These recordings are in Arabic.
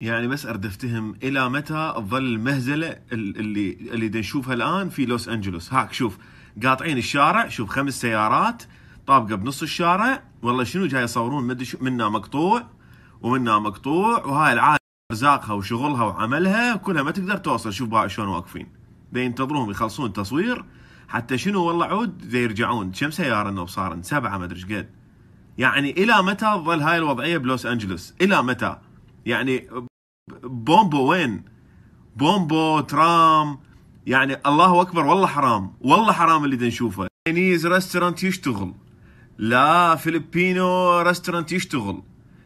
يعني بس اردفتهم الى متى تظل المهزله اللي اللي نشوفها الان في لوس انجلوس هاك شوف قاطعين الشارع شوف خمس سيارات طابقه بنص الشارع والله شنو جاي يصورون منا مقطوع ومنا مقطوع وهاي العاده ارزاقها وشغلها وعملها كلها ما تقدر توصل شوف باع شلون واقفين ينتظرهم يخلصون تصوير حتى شنو والله عود يرجعون كم سياره انه صارن سبعه ما ادري قد يعني الى متى تظل هاي الوضعيه بلوس انجلوس الى متى يعني بومبو وين بومبو ترام يعني الله اكبر والله حرام والله حرام اللي نشوفه تشاينيز ريستورانت يشتغل لا فيلبينو ريستورانت يشتغل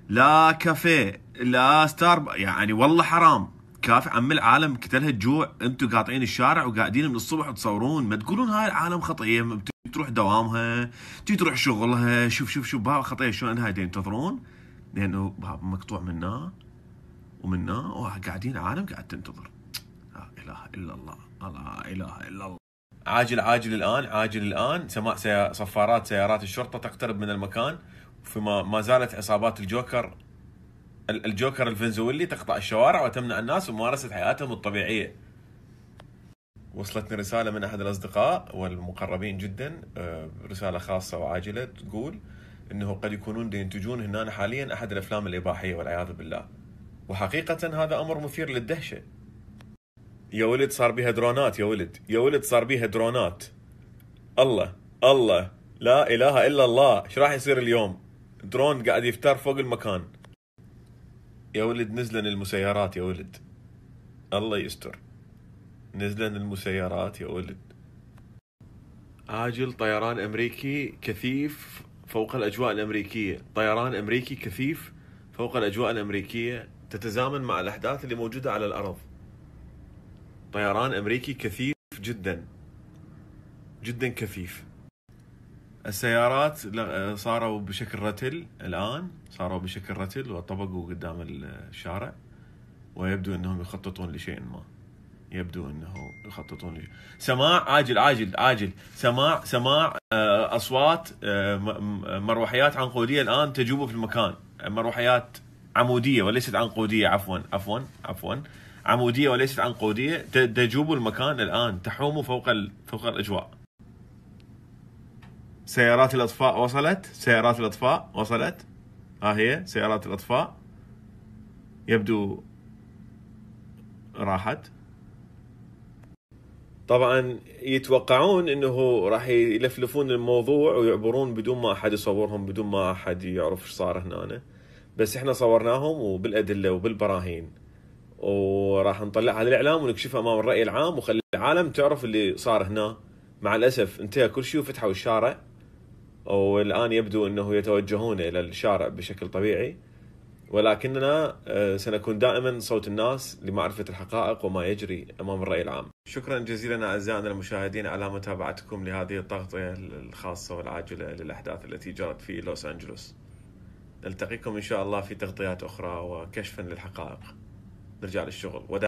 لا كافيه لا ستار يعني والله حرام كافي عم العالم كتلها الجوع انتم قاطعين الشارع وقاعدين من الصبح تصورون ما تقولون هاي العالم خطيه تروح دوامها تجي تروح شغلها شوف شوف شوف باب خطيه شلون هاي تنتظرون لانه باب مقطوع منه ومنا قاعدين عالم قاعد تنتظر لا اله الا الله لا اله الا الله عاجل عاجل الان عاجل الان سماء صفارات سيارات الشرطه تقترب من المكان فيما ما زالت عصابات الجوكر الجوكر الفنزويلي تقطع الشوارع وتمنع الناس ممارسه حياتهم الطبيعيه. وصلتني رساله من احد الاصدقاء والمقربين جدا آه، رساله خاصه وعاجله تقول انه قد يكونون ينتجون هنا حاليا احد الافلام الاباحيه والعياذ بالله. وحقيقة هذا أمر مثير للدهشة يا ولد صار بها درونات يا ولد يا ولد صار بها درونات الله الله لا إله إلا الله ايش راح يصير اليوم درون قاعد يفتر فوق المكان يا ولد نزلن المسيرات يا ولد الله يستر نزلن المسيرات يا ولد عاجل طيران أمريكي كثيف فوق الأجواء الأمريكية طيران أمريكي كثيف فوق الأجواء الأمريكية تتزامن مع الاحداث اللي موجوده على الارض. طيران امريكي كثيف جدا جدا كثيف. السيارات صاروا بشكل رتل الان صاروا بشكل رتل وطبقوا قدام الشارع ويبدو انهم يخططون لشيء ما. يبدو انه يخططون لشيء. سماع عاجل عاجل عاجل سماع سماع آه، اصوات آه، مروحيات عنقوديه الان تجوب في المكان مروحيات عموديه وليست عنقوديه عفوا عفوا عفوا عموديه وليست عنقوديه تجوب المكان الان تحوم فوق فوق الاجواء سيارات الاطفاء وصلت سيارات الاطفاء وصلت ها هي سيارات الاطفاء يبدو راحت طبعا يتوقعون انه راح يلفلفون الموضوع ويعبرون بدون ما احد يصورهم بدون ما احد يعرف ايش صار هنا أنا. بس احنا صورناهم وبالادله وبالبراهين وراح نطلعها للاعلام ونكشفها امام الراي العام وخلي العالم تعرف اللي صار هنا مع الاسف انتهى كل شيء وفتحوا الشارع والان يبدو انه يتوجهون الى الشارع بشكل طبيعي ولكننا آه، سنكون دائما صوت الناس لمعرفه الحقائق وما يجري امام الراي العام. شكرا جزيلا اعزائنا المشاهدين على متابعتكم لهذه التغطيه الخاصه والعاجله للاحداث التي جرت في لوس انجلوس. نلتقيكم إن شاء الله في تغطيات أخرى وكشفا للحقائق نرجع للشغل